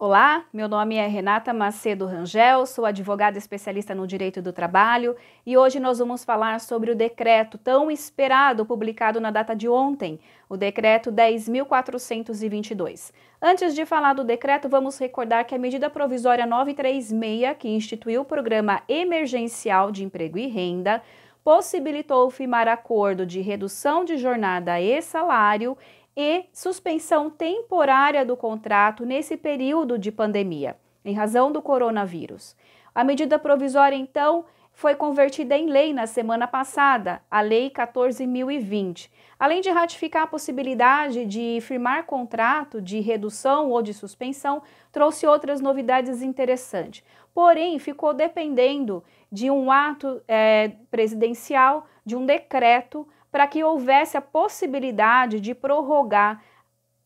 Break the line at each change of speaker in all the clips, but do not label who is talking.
Olá, meu nome é Renata Macedo Rangel, sou advogada especialista no direito do trabalho e hoje nós vamos falar sobre o decreto tão esperado publicado na data de ontem, o decreto 10.422. Antes de falar do decreto, vamos recordar que a medida provisória 936, que instituiu o programa emergencial de emprego e renda, possibilitou firmar acordo de redução de jornada e salário e suspensão temporária do contrato nesse período de pandemia, em razão do coronavírus. A medida provisória, então, foi convertida em lei na semana passada, a Lei 14.020. Além de ratificar a possibilidade de firmar contrato de redução ou de suspensão, trouxe outras novidades interessantes. Porém, ficou dependendo de um ato é, presidencial, de um decreto para que houvesse a possibilidade de prorrogar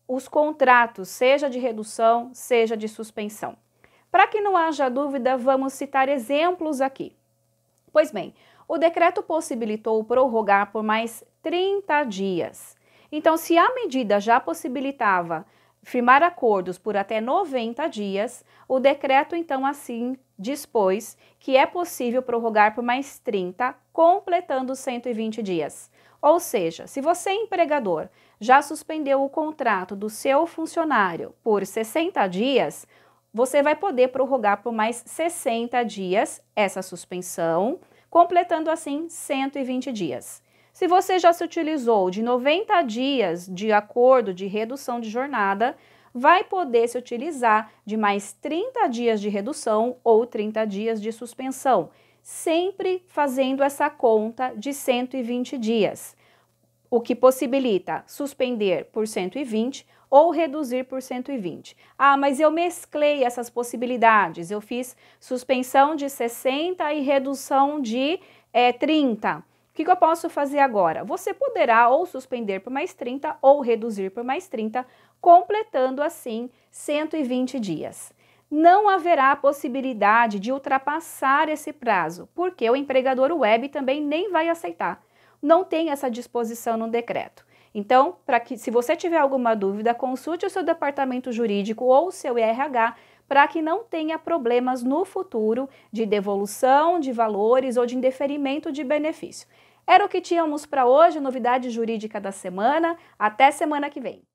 os contratos, seja de redução, seja de suspensão. Para que não haja dúvida, vamos citar exemplos aqui. Pois bem, o decreto possibilitou prorrogar por mais 30 dias. Então, se a medida já possibilitava firmar acordos por até 90 dias, o decreto então assim dispôs que é possível prorrogar por mais 30, completando 120 dias. Ou seja, se você, é empregador, já suspendeu o contrato do seu funcionário por 60 dias, você vai poder prorrogar por mais 60 dias essa suspensão, completando assim 120 dias. Se você já se utilizou de 90 dias de acordo de redução de jornada, vai poder se utilizar de mais 30 dias de redução ou 30 dias de suspensão, sempre fazendo essa conta de 120 dias, o que possibilita suspender por 120 ou reduzir por 120. Ah, mas eu mesclei essas possibilidades, eu fiz suspensão de 60 e redução de é, eh, 30. O que, que, eu posso fazer agora? Você poderá ou suspender por mais 30 ou reduzir por mais 30, completando assim 120 dias. Não haverá possibilidade de ultrapassar esse prazo, porque o empregador web também nem vai aceitar. Não tem essa disposição no decreto. Então, para que se você tiver alguma dúvida, consulte o seu departamento jurídico ou o seu IRH para que não tenha problemas no futuro de devolução de valores ou de indeferimento de benefício. Era o que tínhamos para hoje, novidade jurídica da semana. Até semana que vem.